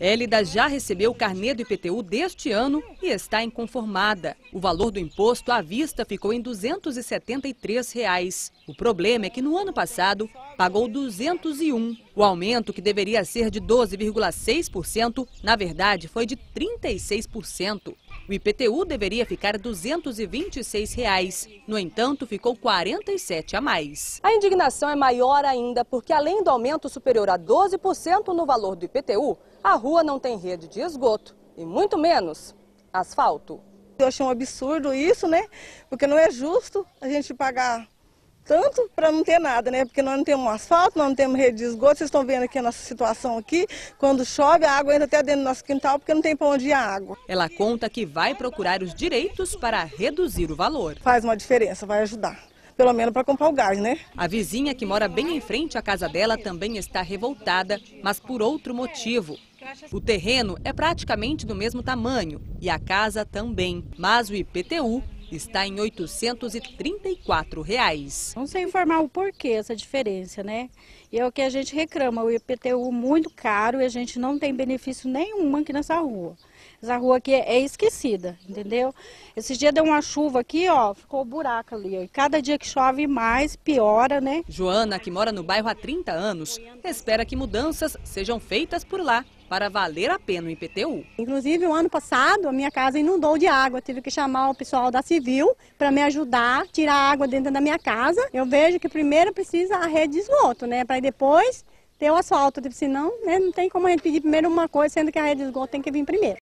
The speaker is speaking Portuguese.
Hélida já recebeu o carnê do IPTU deste ano e está inconformada. O valor do imposto à vista ficou em R$ 273. Reais. O problema é que no ano passado pagou 201. O aumento, que deveria ser de 12,6%, na verdade foi de 36%. O IPTU deveria ficar R$ 226. No entanto, ficou R$ 47 a mais. A indignação é maior ainda porque além do aumento superior a 12% no valor do IPTU, a rua não tem rede de esgoto e muito menos asfalto. Eu acho um absurdo isso, né? Porque não é justo a gente pagar tanto para não ter nada, né? Porque nós não temos asfalto, nós não temos rede de esgoto. Vocês estão vendo aqui a nossa situação aqui. Quando chove, a água entra até dentro do nosso quintal porque não tem para onde ir a água. Ela conta que vai procurar os direitos para reduzir o valor. Faz uma diferença, vai ajudar pelo menos para comprar o gás, né? A vizinha, que mora bem em frente à casa dela, também está revoltada, mas por outro motivo. O terreno é praticamente do mesmo tamanho e a casa também, mas o IPTU está em R$ 834. Reais. Não sei informar o porquê essa diferença, né? E é o que a gente reclama, o IPTU muito caro e a gente não tem benefício nenhum aqui nessa rua. Essa rua aqui é, é, esquecida, entendeu? Esses dias deu uma chuva aqui, ó, ficou um buraco ali. E cada dia que chove mais, piora, né? Joana, que mora no bairro há 30 anos, espera que mudanças sejam feitas por lá para valer a pena o IPTU. Inclusive, o ano passado, a minha casa inundou de água. tive que chamar o pessoal da Civil para me ajudar a tirar a água dentro da minha casa. Eu vejo que primeiro precisa a rede de esgoto, né? Para depois ter o asfalto. Senão, né, não tem como a gente pedir primeiro uma coisa, sendo que a rede de esgoto tem que vir primeiro.